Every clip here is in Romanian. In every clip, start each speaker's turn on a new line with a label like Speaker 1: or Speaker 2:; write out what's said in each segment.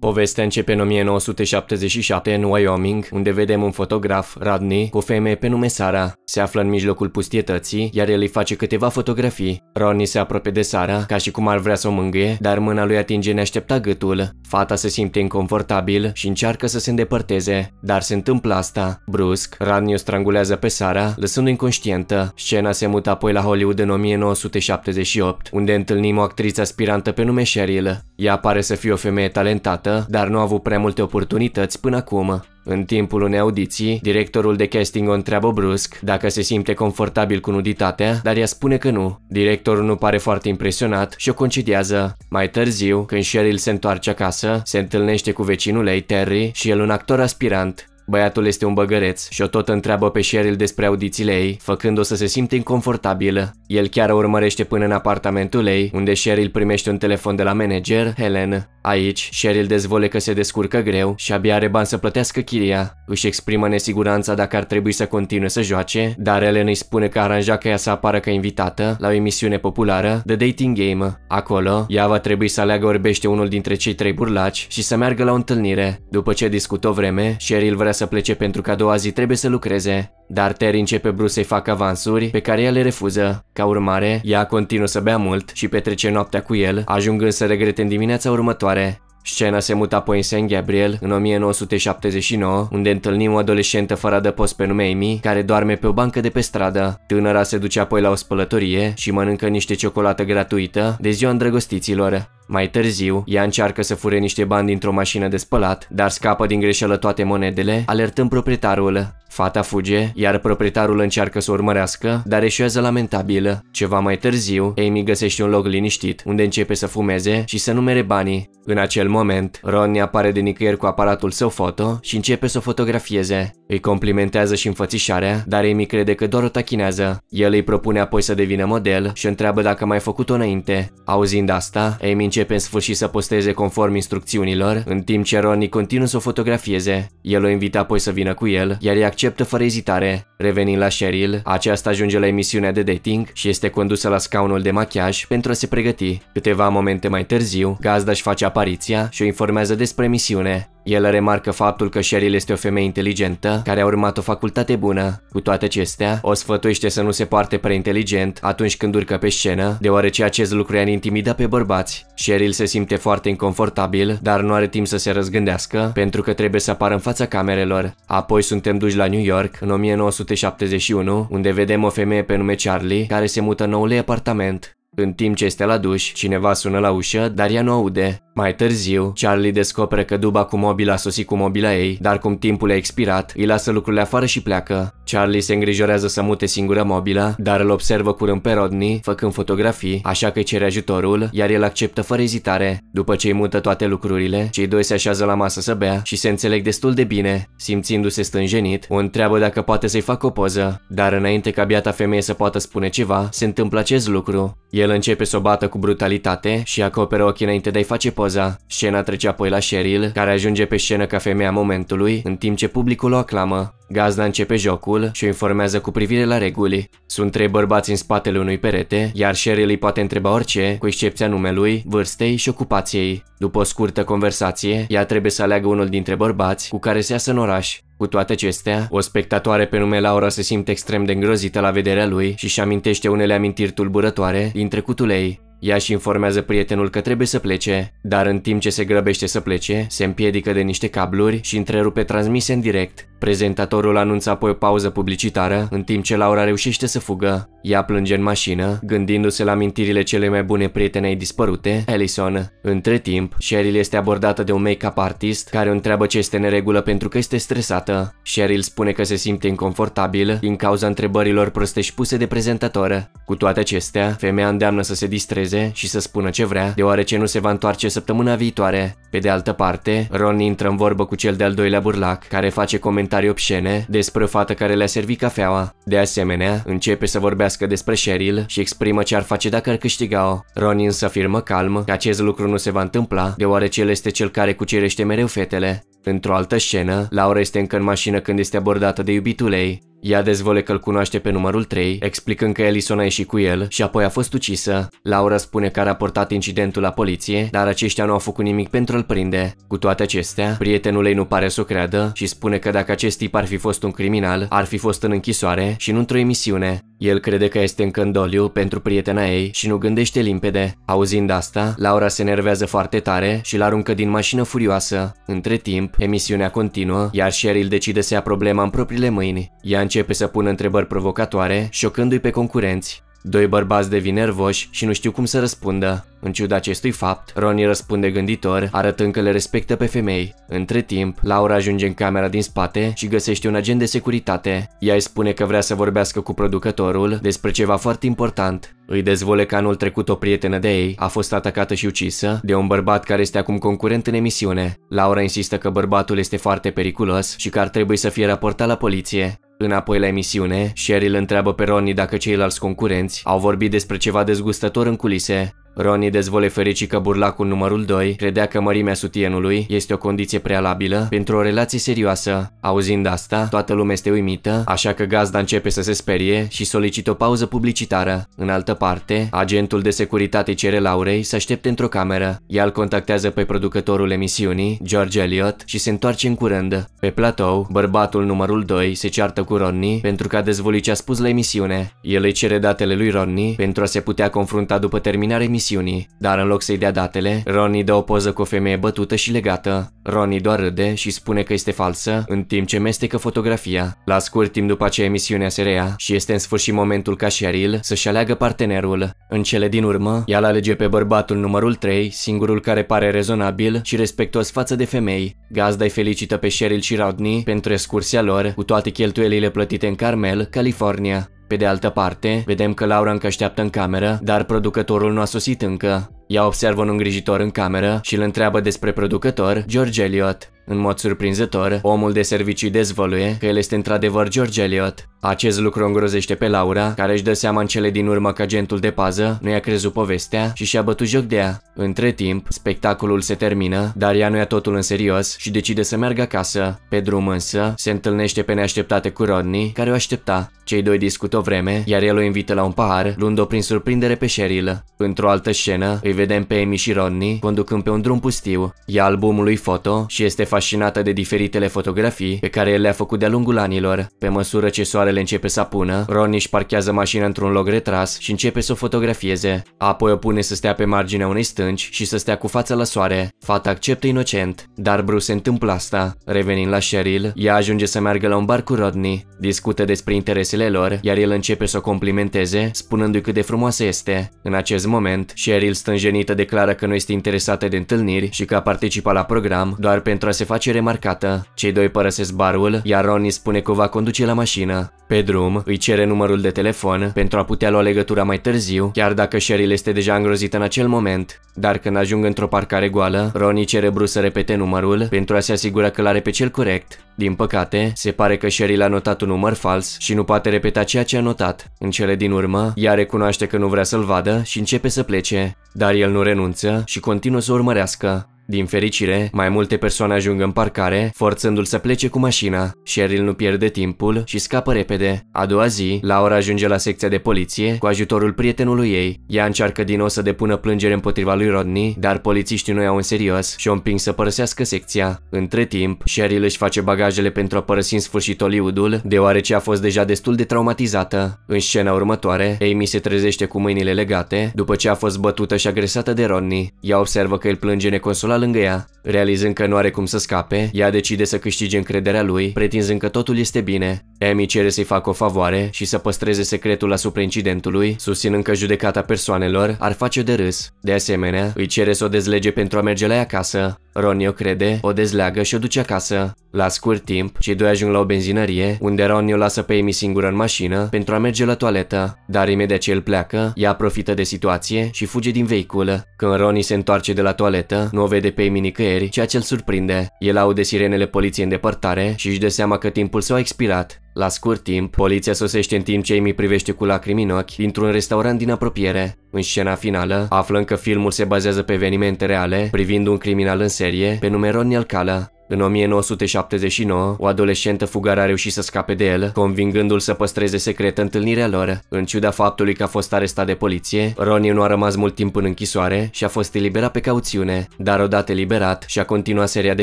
Speaker 1: Povestea începe în 1977 în Wyoming, unde vedem un fotograf, Radney, cu o femeie pe nume Sara. Se află în mijlocul pustietății, iar el îi face câteva fotografii. Ronnie se apropie de Sara, ca și cum ar vrea să o mângâie, dar mâna lui atinge neaștepta gâtul. Fata se simte inconfortabil și încearcă să se îndepărteze, dar se întâmplă asta. Brusc, Radney o strangulează pe Sara, lăsându-i inconștientă. Scena se mută apoi la Hollywood în 1978, unde întâlnim o actriță aspirantă pe nume Cheryl. Ea pare să fie o femeie talentată, dată, dar nu a avut prea multe oportunități până acum. În timpul unei audiții, directorul de casting o întreabă brusc dacă se simte confortabil cu nuditatea, dar ea spune că nu. Directorul nu pare foarte impresionat și o concediază. Mai târziu, când Cheryl se întoarce acasă, se întâlnește cu vecinul ei, Terry, și el un actor aspirant. Băiatul este un băgăreț și o tot întreabă pe Cheryl despre audițiile ei, făcând-o să se simte inconfortabilă. El chiar o urmărește până în apartamentul ei, unde Cheryl primește un telefon de la manager, Helen. Aici, Cheryl dezvole că se descurcă greu și abia are bani să plătească chiria. Își exprimă nesiguranța dacă ar trebui să continue să joace, dar Helen îi spune că aranja ca ea să apară ca invitată la o emisiune populară, The Dating Game. Acolo, ea va trebui să aleagă orbește unul dintre cei trei burlaci și să meargă la o întâlnire. După ce discută o vreme, Cheryl vrea să să plece pentru că a doua zi trebuie să lucreze, dar Terry începe brusc să-i facă avansuri pe care ea le refuză. Ca urmare, ea continuă să bea mult și petrece noaptea cu el, ajungând să regrete în dimineața următoare. Scena se mută apoi în San Gabriel, în 1979, unde întâlnim o adolescentă fără adăpost pe nume Amy, care doarme pe o bancă de pe stradă. Tânăra se duce apoi la o spălătorie și mănâncă niște ciocolată gratuită de ziua îndrăgostiților. Mai târziu, ea încearcă să fure niște bani dintr-o mașină de spălat, dar scapă din greșeală toate monedele, alertând proprietarul. Fata fuge, iar proprietarul încearcă să urmărească, dar eșuează lamentabil. Ceva mai târziu, Amy găsește un loc liniștit, unde începe să fumeze și să numere banii. În acel moment, Ronnie apare de nicăieri cu aparatul său foto și începe să o fotografieze. Îi complimentează și înfățișarea, dar Amy crede că doar o tachinează. El îi propune apoi să devină model și întreabă dacă mai făcut-o înainte. Auzind asta, Amy începe începe în sfârșit să posteze conform instrucțiunilor, în timp ce Ronnie continuă să o fotografieze. El o invita apoi să vină cu el, iar ea acceptă fără ezitare. Revenind la Cheryl, aceasta ajunge la emisiunea de dating și este condusă la scaunul de machiaj pentru a se pregăti. Câteva momente mai târziu, gazda își face apariția și o informează despre misiune. El remarcă faptul că Cheryl este o femeie inteligentă, care a urmat o facultate bună. Cu toate acestea, o sfătuiește să nu se poarte prea inteligent atunci când urcă pe scenă, deoarece acest lucru i-a intimidat pe bărbați. Cheryl se simte foarte inconfortabil, dar nu are timp să se răzgândească, pentru că trebuie să apară în fața camerelor. Apoi suntem duși la New York, în 1971, unde vedem o femeie pe nume Charlie, care se mută în noului apartament. În timp ce este la duș, cineva sună la ușă, dar ea nu aude. Mai târziu, Charlie descoperă că duba cu mobil a sosit cu mobila ei, dar cum timpul a expirat, îi lasă lucrurile afară și pleacă. Charlie se îngrijorează să mute singura mobila, dar îl observă curând pe Rodney, făcând fotografii, așa că îi cere ajutorul, iar el acceptă fără ezitare. După ce îi mută toate lucrurile, cei doi se așează la masă să bea și se înțeleg destul de bine. Simțindu-se stânjenit, o întreabă dacă poate să-i facă o poză, dar înainte ca biata femeie să poată spune ceva, se întâmplă acest lucru. El începe să o bată cu brutalitate și acoperă ochii înainte de a-i face poza. Scena trece apoi la Cheryl, care ajunge pe scenă ca femeia momentului, în timp ce publicul o aclamă. Gazda începe jocul și o informează cu privire la reguli. Sunt trei bărbați în spatele unui perete, iar Cheryl îi poate întreba orice, cu excepția numelui, vârstei și ocupației. După o scurtă conversație, ea trebuie să aleagă unul dintre bărbați cu care se iasă în oraș. Cu toate acestea, o spectatoare pe nume Laura se simte extrem de îngrozită la vederea lui și își amintește unele amintiri tulburătoare din trecutul ei. Ea și informează prietenul că trebuie să plece, dar în timp ce se grăbește să plece, se împiedică de niște cabluri și întrerupe transmise în direct. Prezentatorul anunță apoi o pauză publicitară, în timp ce Laura reușește să fugă. Ea plânge în mașină, gândindu-se la amintirile cele mai bune prietenei dispărute, Ellison. Între timp, Cheryl este abordată de un make-up artist care o întreabă ce este neregulă pentru că este stresată. Cheryl spune că se simte inconfortabil din cauza întrebărilor prostești puse de prezentatoră. Cu toate acestea, femeia îndeamnă să se distreze protesteze și să spună ce vrea, deoarece nu se va întoarce săptămâna viitoare. Pe de altă parte, Ron intră în vorbă cu cel de-al doilea burlac, care face comentarii obscene despre o fată care le-a servit cafeaua. De asemenea, începe să vorbească despre Cheryl și exprimă ce ar face dacă ar câștiga-o. Ron însă afirmă calm că acest lucru nu se va întâmpla, deoarece el este cel care cucerește mereu fetele. Într-o altă scenă, Laura este încă în mașină când este abordată de iubitul ei. Ea dezvăle că îl cunoaște pe numărul 3, explicând că Ellison a ieșit cu el și apoi a fost ucisă. Laura spune că a raportat incidentul la poliție, dar aceștia nu au făcut nimic pentru a-l prinde. Cu toate acestea, prietenul ei nu pare să o creadă și spune că dacă acest tip ar fi fost un criminal, ar fi fost în închisoare și nu într-o emisiune. El crede că este încă în doliu pentru prietena ei și nu gândește limpede. Auzind asta, Laura se nervează foarte tare și l-aruncă din mașină furioasă. Între timp, emisiunea continuă, iar Cheryl decide să ia problema în propriile mâini. Ea începe să pună întrebări provocatoare, șocându-i pe concurenți. Doi bărbați devin nervoși și nu știu cum să răspundă. În ciuda acestui fapt, Ronnie răspunde gânditor, arătând că le respectă pe femei. Între timp, Laura ajunge în camera din spate și găsește un agent de securitate. Ea îi spune că vrea să vorbească cu producătorul despre ceva foarte important. Îi dezvole că anul trecut o prietenă de ei a fost atacată și ucisă de un bărbat care este acum concurent în emisiune. Laura insistă că bărbatul este foarte periculos și că ar trebui să fie raportat la poliție. Înapoi la emisiune, Cheryl întreabă pe Ronnie dacă ceilalți concurenți au vorbit despre ceva dezgustător în culise, Ronnie dezvole fericit că burlacul numărul 2 credea că mărimea sutienului este o condiție prealabilă pentru o relație serioasă. Auzind asta, toată lumea este uimită, așa că gazda începe să se sperie și solicită o pauză publicitară. În altă parte, agentul de securitate cere Laurei să aștepte într-o cameră. Ea îl contactează pe producătorul emisiunii, George Elliot, și se întoarce în curând. Pe platou, bărbatul numărul 2 se ceartă cu Ronnie pentru că a dezvolit ce a spus la emisiune. El îi cere datele lui Ronnie pentru a se putea confrunta după terminarea emisiunii misiunii, dar în loc să-i dea datele, Ronnie dă o poză cu o femeie bătută și legată. Ronnie doar râde și spune că este falsă, în timp ce mestecă fotografia. La scurt timp după aceea emisiunea se rea și este în sfârșit momentul ca Cheryl să-și aleagă partenerul. În cele din urmă, el alege pe bărbatul numărul 3, singurul care pare rezonabil și respectuos față de femei. Gazda îi felicită pe Cheryl și Rodney pentru excursia lor, cu toate cheltuielile plătite în Carmel, California. Pe de altă parte, vedem că Laura încă așteaptă în cameră, dar producătorul nu a sosit încă. Ea observă un îngrijitor în cameră și îl întreabă despre producător, George Eliot. În mod surprinzător, omul de servicii dezvăluie că el este într-adevăr George Eliot. Acest lucru îngrozește pe Laura, care își dă seama în cele din urmă că agentul de pază nu i-a crezut povestea și și-a bătut joc de ea. Între timp, spectacolul se termină, dar ea nu ia totul în serios și decide să meargă acasă. Pe drum însă, se întâlnește pe neașteptate cu Rodney, care o aștepta. Cei doi discută o vreme, iar el o invită la un pahar, luând-o prin surprindere pe Cheryl. Într-o altă scenă, îi vedem pe Amy și Rodney conducând pe un drum pustiu. E albumul lui foto și este fascinată de diferitele fotografii pe care le-a făcut de-a lungul anilor. Pe măsură ce soarele începe să apună, Rodney își parchează mașina într-un loc retras și începe să o fotografieze. Apoi o pune să stea pe marginea unei stânci și să stea cu fața la soare. Fata acceptă inocent, dar Bruce întâmplă asta. Revenind la Cheryl, ea ajunge să meargă la un bar cu Rodney, discută despre interesele lor, iar el începe să o complimenteze, spunându-i cât de frumoasă este. În acest moment, Cheryl stânge Jenita declară că nu este interesată de întâlniri și că a participat la program doar pentru a se face remarcată. Cei doi părăsesc barul, iar Ronnie spune că va conduce la mașină. Pe drum, îi cere numărul de telefon pentru a putea lua legătura mai târziu, chiar dacă Cheryl este deja îngrozită în acel moment. Dar când ajung într-o parcare goală, Ronnie cere Bruce să repete numărul pentru a se asigura că l-are pe cel corect. Din păcate, se pare că Cheryl a notat un număr fals și nu poate repeta ceea ce a notat. În cele din urmă, ea recunoaște că nu vrea să-l vadă și începe să plece, dar el nu renunță și continuă să urmărească. Din fericire, mai multe persoane ajung în parcare, forțându-l să plece cu mașina. Cheryl nu pierde timpul și scapă repede. A doua zi, Laura ajunge la secția de poliție cu ajutorul prietenului ei. Ea încearcă din nou să depună plângere împotriva lui Rodney, dar polițiștii nu iau în serios și o împing să părăsească secția. Între timp, Cheryl își face bagajele pentru a părăsi în sfârșit Hollywoodul, deoarece a fost deja destul de traumatizată. În scena următoare, Amy se trezește cu mâinile legate, după ce a fost bătută și agresată de Rodney. Ea observă că el plânge neconsolat lângă ea. Realizând că nu are cum să scape, ea decide să câștige încrederea lui, pretinzând că totul este bine. Amy cere să-i facă o favoare și să păstreze secretul asupra incidentului, susținând că judecata persoanelor ar face de râs. De asemenea, îi cere să o dezlege pentru a merge la ea acasă. Ronnie o crede, o dezleagă și o duce acasă. La scurt timp, cei doi ajung la o benzinărie, unde Ronnie o lasă pe Amy singură în mașină pentru a merge la toaletă. Dar imediat ce el pleacă, ea profită de situație și fuge din vehicul. Când Ronnie se întoarce de la toaletă, nu o vede de pe ei minicăieri, ceea ce îl surprinde. El aude sirenele poliției în depărtare și își dă seama că timpul s a expirat. La scurt timp, poliția sosește în timp ce Amy privește cu lacrimi în ochi dintr-un restaurant din apropiere. În scena finală, aflăm că filmul se bazează pe evenimente reale, privind un criminal în serie pe nume Ronnie Alcala. În 1979, o adolescentă fugară a reușit să scape de el, convingându-l să păstreze secret întâlnirea lor. În ciuda faptului că a fost arestat de poliție, Ronnie nu a rămas mult timp în închisoare și a fost eliberat pe cauțiune, dar odată eliberat și-a continuat seria de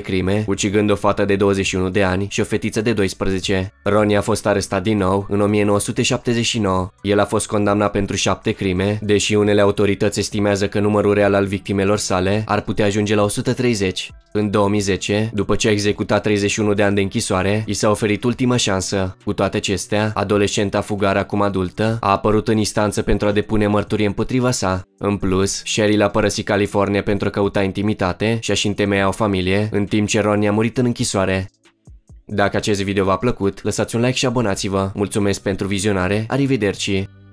Speaker 1: crime, ucigând o fată de 21 de ani și o fetiță de 12. Ronnie a fost arestat din nou în 1979. El a fost condamnat pentru șapte crime, deși unele autorități estimează că numărul real al victimelor sale ar putea ajunge la 130. În 2010, după ce a executat 31 de ani de închisoare, i s-a oferit ultima șansă. Cu toate acestea, adolescenta fugară acum adultă a apărut în instanță pentru a depune mărturie împotriva sa. În plus, l a părăsit California pentru a căuta intimitate și a-și întemeia o familie, în timp ce Ronnie a murit în închisoare. Dacă acest video v-a plăcut, lăsați un like și abonați-vă. Mulțumesc pentru vizionare, arrivederci!